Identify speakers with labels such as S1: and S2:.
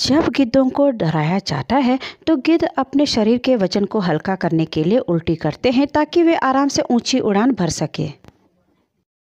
S1: जब गिद्धों को डराया जाता है तो गिद्ध अपने शरीर के वजन को हल्का करने के लिए उल्टी करते हैं ताकि वे आराम से ऊंची उड़ान भर सकें